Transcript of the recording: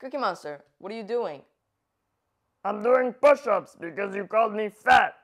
Cookie Monster, what are you doing? I'm doing push ups because you called me fat.